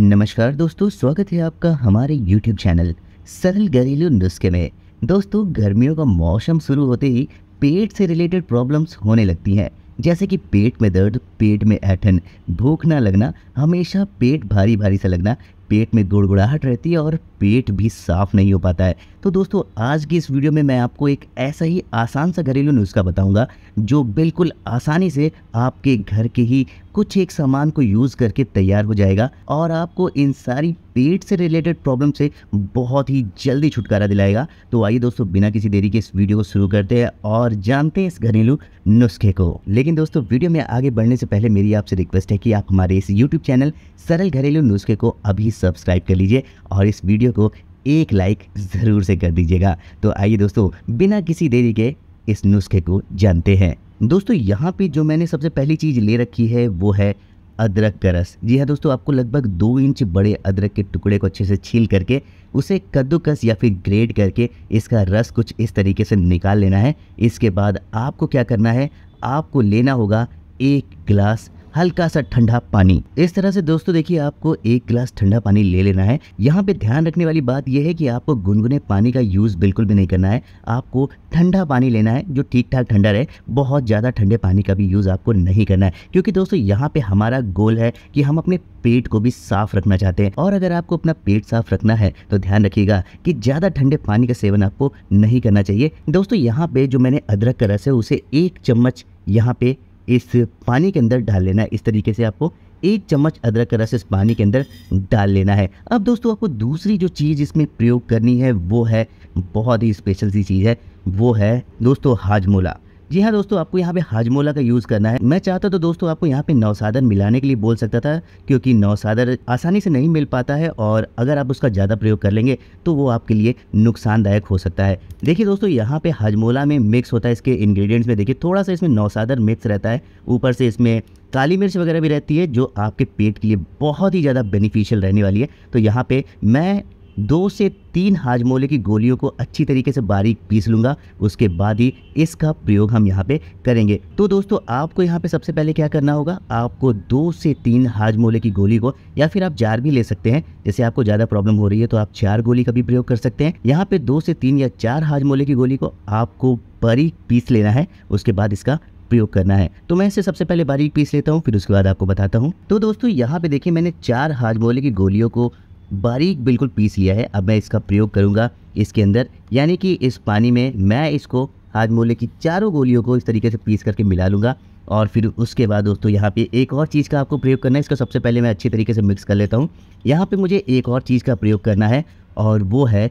नमस्कार दोस्तों स्वागत है आपका हमारे YouTube चैनल सरल घरेलू नुस्खे में दोस्तों गर्मियों का मौसम शुरू होते ही पेट से रिलेटेड प्रॉब्लम्स होने लगती हैं जैसे कि पेट में दर्द पेट में ऐठन भूख ना लगना हमेशा पेट भारी भारी सा लगना पेट में गुड़गुड़ाहट रहती है और पेट भी साफ नहीं हो पाता है तो दोस्तों आज की इस वीडियो में मैं आपको एक ऐसा ही आसान सा घरेलू नुस्खा बताऊंगा जो बिल्कुल आसानी से आपके घर के ही कुछ एक सामान को यूज़ करके तैयार हो जाएगा और आपको इन सारी पेट से रिलेटेड प्रॉब्लम से बहुत ही जल्दी छुटकारा दिलाएगा तो आइए दोस्तों बिना किसी देरी के इस वीडियो को शुरू करते हैं और जानते हैं इस घरेलू नुस्खे को लेकिन दोस्तों वीडियो में आगे बढ़ने से पहले मेरी आपसे रिक्वेस्ट है कि आप हमारे इस यूट्यूब चैनल सरल घरेलू नुस्खे को अभी सब्सक्राइब कर लीजिए और इस वीडियो को एक लाइक ज़रूर से कर दीजिएगा तो आइए दोस्तों बिना किसी देरी के इस नुस्खे को जानते हैं दोस्तों यहाँ पे जो मैंने सबसे पहली चीज़ ले रखी है वो है अदरक का रस जी हाँ दोस्तों आपको लगभग दो इंच बड़े अदरक के टुकड़े को अच्छे से छील करके उसे कद्दूकस या फिर ग्रेड करके इसका रस कुछ इस तरीके से निकाल लेना है इसके बाद आपको क्या करना है आपको लेना होगा एक गिलास हल्का सा ठंडा पानी इस तरह से दोस्तों देखिए आपको एक गिलास ठंडा पानी ले लेना है यहाँ पे ध्यान रखने वाली बात यह है कि आपको गुनगुने पानी का यूज बिल्कुल भी नहीं करना है आपको ठंडा पानी लेना है जो ठीक ठाक ठंडा रहे बहुत ज़्यादा ठंडे पानी का भी यूज़ आपको नहीं करना है क्योंकि दोस्तों यहाँ पे हमारा गोल है कि हम अपने पेट को भी साफ रखना चाहते हैं और अगर आपको अपना पेट साफ रखना है तो ध्यान रखिएगा कि ज़्यादा ठंडे पानी का सेवन आपको नहीं करना चाहिए दोस्तों यहाँ पे जो मैंने अदरक का रस है उसे एक चम्मच यहाँ पे इस पानी के अंदर डाल लेना है इस तरीके से आपको एक चम्मच अदरक का रस इस पानी के अंदर डाल लेना है अब दोस्तों आपको दूसरी जो चीज़ इसमें प्रयोग करनी है वो है बहुत ही स्पेशल सी चीज़ है वो है दोस्तों हाजमोला जी हाँ दोस्तों आपको यहाँ पे हाजमोला का यूज़ करना है मैं चाहता तो दोस्तों आपको यहाँ पे नौसादर मिलाने के लिए बोल सकता था क्योंकि नौसादर आसानी से नहीं मिल पाता है और अगर आप उसका ज़्यादा प्रयोग कर लेंगे तो वो आपके लिए नुकसानदायक हो सकता है देखिए दोस्तों यहाँ पे हाजमोला में मिक्स होता है इसके इंग्रेडिएंट्स में देखिए थोड़ा सा इसमें नौसादर मिक्स रहता है ऊपर से इसमें काली मिर्च वगैरह भी रहती है जो आपके पेट के लिए बहुत ही ज़्यादा बेनिफिशियल रहने वाली है तो यहाँ पे मैं दो से तीन हाजमोले की गोलियों को अच्छी तरीके से बारीक पीस लूँगा उसके बाद ही इसका प्रयोग हम यहाँ पे करेंगे तो दोस्तों आपको यहाँ पे सबसे पहले क्या करना होगा आपको दो से तीन हाजमोले की गोली को या फिर आप जार भी ले सकते हैं जैसे आपको ज़्यादा प्रॉब्लम हो रही है तो आप चार गोली का भी प्रयोग कर सकते हैं यहाँ पे दो से तीन या चार हाजमोले की गोली को आपको बारीक पीस लेना है उसके बाद इसका प्रयोग करना है तो मैं इसे सबसे पहले बारीक पीस लेता हूँ फिर उसके बाद आपको बताता हूँ तो दोस्तों यहाँ पे देखिए मैंने चार हाजमोले की गोलियों को बारीक बिल्कुल पीस लिया है अब मैं इसका प्रयोग करूँगा इसके अंदर यानी कि इस पानी में मैं इसको हाजमोले की चारों गोलियों को इस तरीके से पीस करके मिला लूँगा और फिर उसके बाद दोस्तों यहाँ पे एक और चीज़ का आपको प्रयोग करना है इसका सबसे पहले मैं अच्छी तरीके से मिक्स कर लेता हूँ यहाँ पे मुझे एक और चीज़ का प्रयोग करना है और वो है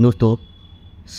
दोस्तों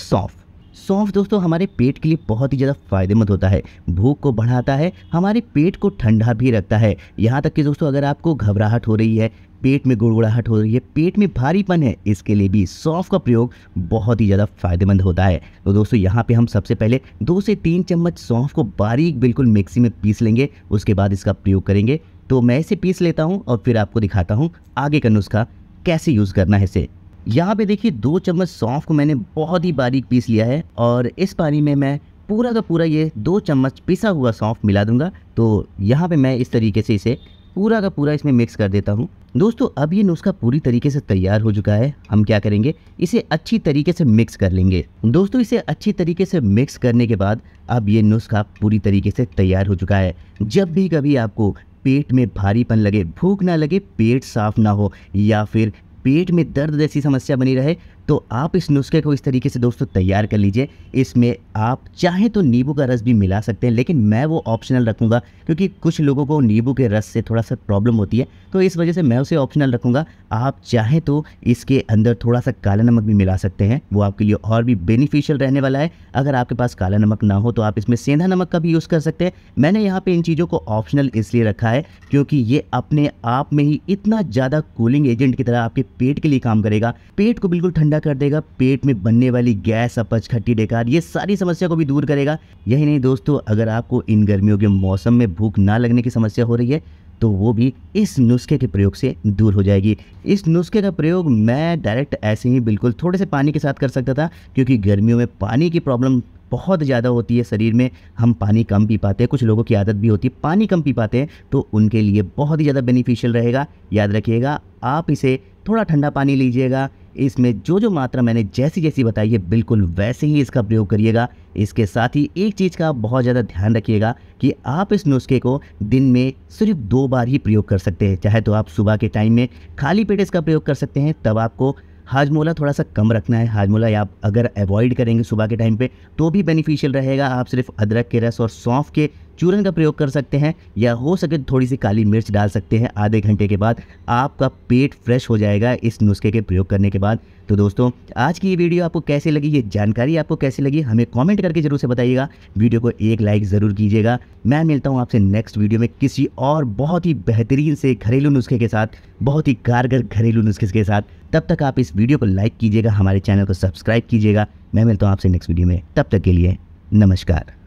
सौंफ सौंफ दोस्तों हमारे पेट के लिए बहुत ही ज़्यादा फायदेमंद होता है भूख को बढ़ाता है हमारे पेट को ठंडा भी रखता है यहाँ तक कि दोस्तों अगर आपको घबराहट हो रही है पेट में गुड़गुड़ाहट हो रही है पेट में भारीपन है इसके लिए भी सौंफ का प्रयोग बहुत ही ज़्यादा फायदेमंद होता है तो दोस्तों यहाँ पे हम सबसे पहले दो से तीन चम्मच सौंफ को बारीक बिल्कुल मिक्सी में पीस लेंगे उसके बाद इसका प्रयोग करेंगे तो मैं इसे पीस लेता हूँ और फिर आपको दिखाता हूँ आगे का नुस्खा कैसे यूज़ करना है इसे यहाँ पे देखिए दो चम्मच सौंफ को मैंने बहुत ही बारीक पीस लिया है और इस पानी में मैं पूरा का पूरा ये दो चम्मच पिसा हुआ सौंफ मिला दूंगा तो यहाँ पे मैं इस तरीके से इसे पूरा का पूरा इसमें मिक्स कर देता हूँ दोस्तों अब ये नुस्खा पूरी तरीके से तैयार हो चुका है हम क्या करेंगे इसे अच्छी तरीके से मिक्स कर लेंगे दोस्तों इसे अच्छी तरीके से मिक्स करने के बाद अब ये नुस्खा पूरी तरीके से तैयार हो चुका है जब भी कभी आपको पेट में भारीपन लगे भूख ना लगे पेट साफ ना हो या फिर पेट में दर्द जैसी समस्या बनी रहे तो आप इस नुस्खे को इस तरीके से दोस्तों तैयार कर लीजिए इसमें आप चाहें तो नींबू का रस भी मिला सकते हैं लेकिन मैं वो ऑप्शनल रखूँगा क्योंकि कुछ लोगों को नींबू के रस से थोड़ा सा प्रॉब्लम होती है तो इस वजह से मैं उसे ऑप्शनल रखूँगा आप चाहें तो इसके अंदर थोड़ा सा काला नमक भी मिला सकते हैं वो आपके लिए और भी बेनिफिशियल रहने वाला है अगर आपके पास काला नमक ना हो तो आप इसमें सेंधा नमक का भी यूज़ कर सकते हैं मैंने यहाँ पर इन चीज़ों को ऑप्शनल इसलिए रखा है क्योंकि ये अपने आप में ही इतना ज़्यादा कूलिंग एजेंट की तरह आपके पेट के लिए काम करेगा पेट को बिल्कुल ठंडा हल्का कर देगा पेट में बनने वाली गैस अपच खट्टी डेकार ये सारी समस्या को भी दूर करेगा यही नहीं दोस्तों अगर आपको इन गर्मियों के मौसम में भूख ना लगने की समस्या हो रही है तो वो भी इस नुस्खे के प्रयोग से दूर हो जाएगी इस नुस्खे का प्रयोग मैं डायरेक्ट ऐसे ही बिल्कुल थोड़े से पानी के साथ कर सकता था क्योंकि गर्मियों में पानी की प्रॉब्लम बहुत ज़्यादा होती है शरीर में हम पानी कम पी पाते हैं कुछ लोगों की आदत भी होती है पानी कम पी पाते हैं तो उनके लिए बहुत ही ज़्यादा बेनिफिशियल रहेगा याद रखिएगा आप इसे थोड़ा ठंडा पानी लीजिएगा इसमें जो जो मात्रा मैंने जैसी जैसी बताई है बिल्कुल वैसे ही इसका प्रयोग करिएगा इसके साथ ही एक चीज़ का बहुत ज़्यादा ध्यान रखिएगा कि आप इस नुस्खे को दिन में सिर्फ दो बार ही प्रयोग कर सकते हैं चाहे तो आप सुबह के टाइम में खाली पेट इसका प्रयोग कर सकते हैं तब आपको हाजमोला थोड़ा सा कम रखना है हाजमोला आप अगर अवॉइड करेंगे सुबह के टाइम पे तो भी बेनिफिशियल रहेगा आप सिर्फ अदरक के रस और सौंफ के चूरन का प्रयोग कर सकते हैं या हो सके तो थोड़ी सी काली मिर्च डाल सकते हैं आधे घंटे के बाद आपका पेट फ्रेश हो जाएगा इस नुस्खे के प्रयोग करने के बाद तो दोस्तों आज की ये वीडियो आपको कैसे लगी ये जानकारी आपको कैसे लगी हमें कमेंट करके ज़रूर से बताइएगा वीडियो को एक लाइक ज़रूर कीजिएगा मैं मिलता हूँ आपसे नेक्स्ट वीडियो में किसी और बहुत ही बेहतरीन से घरेलू नुस्खे के साथ बहुत ही कारगर घरेलू नुस्खे के साथ तब तक आप इस वीडियो को लाइक कीजिएगा हमारे चैनल को सब्सक्राइब कीजिएगा मैं मिलता हूँ आपसे नेक्स्ट वीडियो में तब तक के लिए नमस्कार